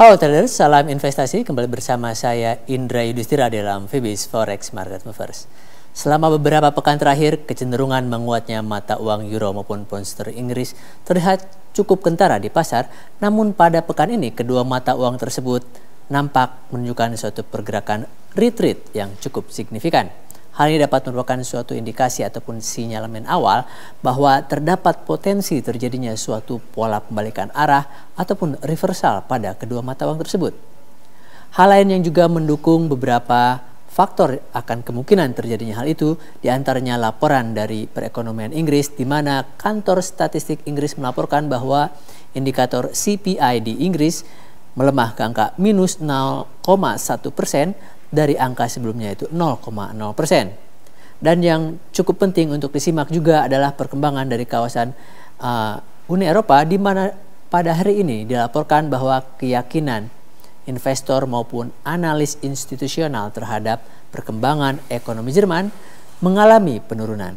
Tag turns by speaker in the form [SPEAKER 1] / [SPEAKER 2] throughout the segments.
[SPEAKER 1] Halo traders, salam investasi. Kembali bersama saya Indra Yudhistira dalam Fibis Forex Market Movers. Selama beberapa pekan terakhir, kecenderungan menguatnya mata uang euro maupun pound Inggris terlihat cukup kentara di pasar. Namun pada pekan ini kedua mata uang tersebut nampak menunjukkan suatu pergerakan retreat yang cukup signifikan. Hal ini dapat merupakan suatu indikasi ataupun sinyalemen awal bahwa terdapat potensi terjadinya suatu pola pembalikan arah ataupun reversal pada kedua mata uang tersebut. Hal lain yang juga mendukung beberapa faktor akan kemungkinan terjadinya hal itu diantaranya laporan dari perekonomian Inggris di mana kantor statistik Inggris melaporkan bahwa indikator CPI di Inggris melemah ke angka minus 0,1 persen dari angka sebelumnya itu 0,0 persen. Dan yang cukup penting untuk disimak juga adalah perkembangan dari kawasan uh, Uni Eropa di mana pada hari ini dilaporkan bahwa keyakinan investor maupun analis institusional terhadap perkembangan ekonomi Jerman mengalami penurunan.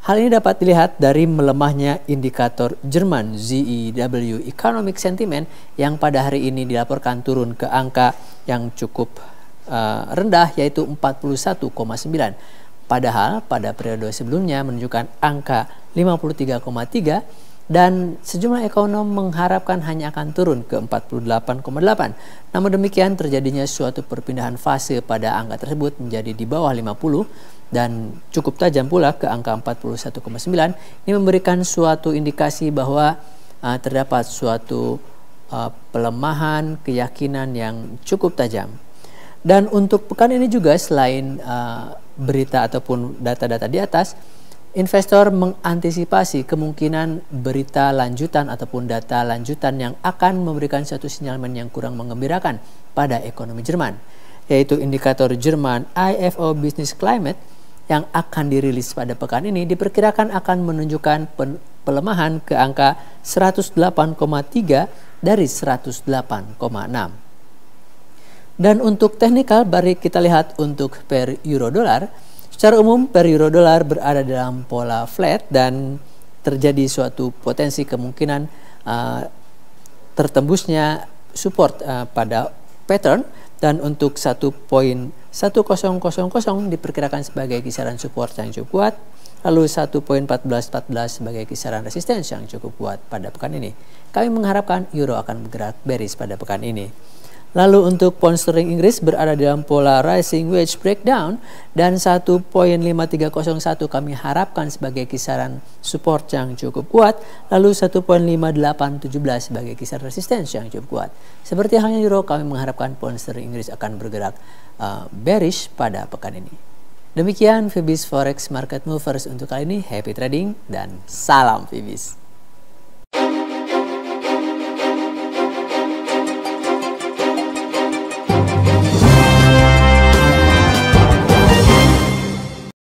[SPEAKER 1] Hal ini dapat dilihat dari melemahnya indikator Jerman ZEW Economic Sentiment yang pada hari ini dilaporkan turun ke angka yang cukup Eh, rendah yaitu 41,9. Padahal pada periode sebelumnya menunjukkan angka 53,3 dan sejumlah ekonom mengharapkan hanya akan turun ke 48,8. Namun demikian terjadinya suatu perpindahan fase pada angka tersebut menjadi di bawah 50 dan cukup tajam pula ke angka 41,9. Ini memberikan suatu indikasi bahwa uh, terdapat suatu uh, pelemahan keyakinan yang cukup tajam. Dan untuk pekan ini juga selain uh, berita ataupun data-data di atas, investor mengantisipasi kemungkinan berita lanjutan ataupun data lanjutan yang akan memberikan satu sinyalmen yang kurang mengembirakan pada ekonomi Jerman, yaitu indikator Jerman IFO Business Climate yang akan dirilis pada pekan ini diperkirakan akan menunjukkan pelemahan ke angka 108,3 dari 108,6. Dan untuk teknikal, mari kita lihat untuk per euro dolar. Secara umum, per euro dolar berada dalam pola flat dan terjadi suatu potensi kemungkinan uh, tertembusnya support uh, pada pattern dan untuk satu poin 1000 diperkirakan sebagai kisaran support yang cukup kuat lalu satu poin 1.1414 sebagai kisaran resistance yang cukup kuat pada pekan ini. Kami mengharapkan euro akan bergerak bearish pada pekan ini. Lalu untuk pound sterling Inggris berada dalam pola rising wedge breakdown dan 1.5301 kami harapkan sebagai kisaran support yang cukup kuat, lalu 1.5817 sebagai kisaran resistance yang cukup kuat. Seperti halnya euro, kami mengharapkan pound sterling Inggris akan bergerak uh, bearish pada pekan ini. Demikian Fibis Forex Market Movers untuk kali ini. Happy trading dan salam Fibis.